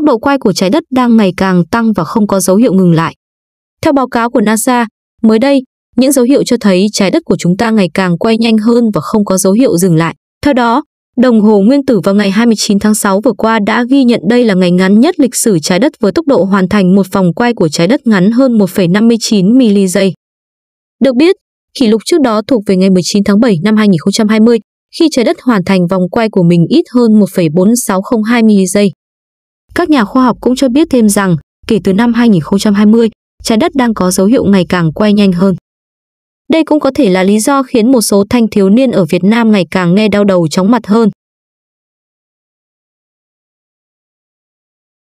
tốc độ quay của trái đất đang ngày càng tăng và không có dấu hiệu ngừng lại. Theo báo cáo của NASA, mới đây, những dấu hiệu cho thấy trái đất của chúng ta ngày càng quay nhanh hơn và không có dấu hiệu dừng lại. Theo đó, đồng hồ nguyên tử vào ngày 29 tháng 6 vừa qua đã ghi nhận đây là ngày ngắn nhất lịch sử trái đất với tốc độ hoàn thành một vòng quay của trái đất ngắn hơn 1,59 mili giây. Được biết, kỷ lục trước đó thuộc về ngày 19 tháng 7 năm 2020 khi trái đất hoàn thành vòng quay của mình ít hơn 1,4602 mili giây. Các nhà khoa học cũng cho biết thêm rằng, kể từ năm 2020, trái đất đang có dấu hiệu ngày càng quay nhanh hơn. Đây cũng có thể là lý do khiến một số thanh thiếu niên ở Việt Nam ngày càng nghe đau đầu chóng mặt hơn,